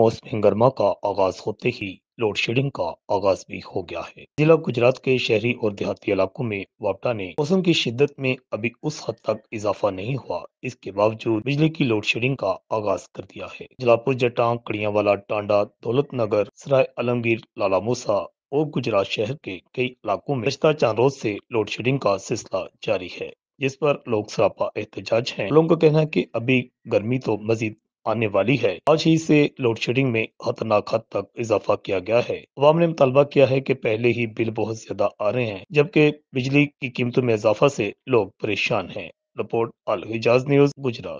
मौसमी गर्मा का आगाज होते ही लोड शेडिंग का आगाज भी हो गया है जिला गुजरात के शहरी और देहाती इलाकों में वापटा ने मौसम की शिद्दत में अभी उस हद तक इजाफा नहीं हुआ इसके बावजूद बिजली की लोड शेडिंग का आगाज कर दिया है जलापुर जटां कड़ियावाला टांडा दौलत नगर सराय आलमगीर लाला मूसा और गुजरात शहर के कई इलाकों में रिश्ता चांद रोज से लोड शेडिंग का सिलसिला जारी है जिस पर लोग सरापा एहतजाज हैं लोगों का कहना है कि अभी गर्मी तो मजीद आने वाली है आज ही से शेडिंग में खतरनाक हद तक इजाफा किया गया है अवाम ने मुतालबा किया है कि पहले ही बिल बहुत ज्यादा आ रहे हैं जबकि बिजली की कीमतों में इजाफा से लोग परेशान हैं रिपोर्ट अल हिजाज न्यूज गुजरात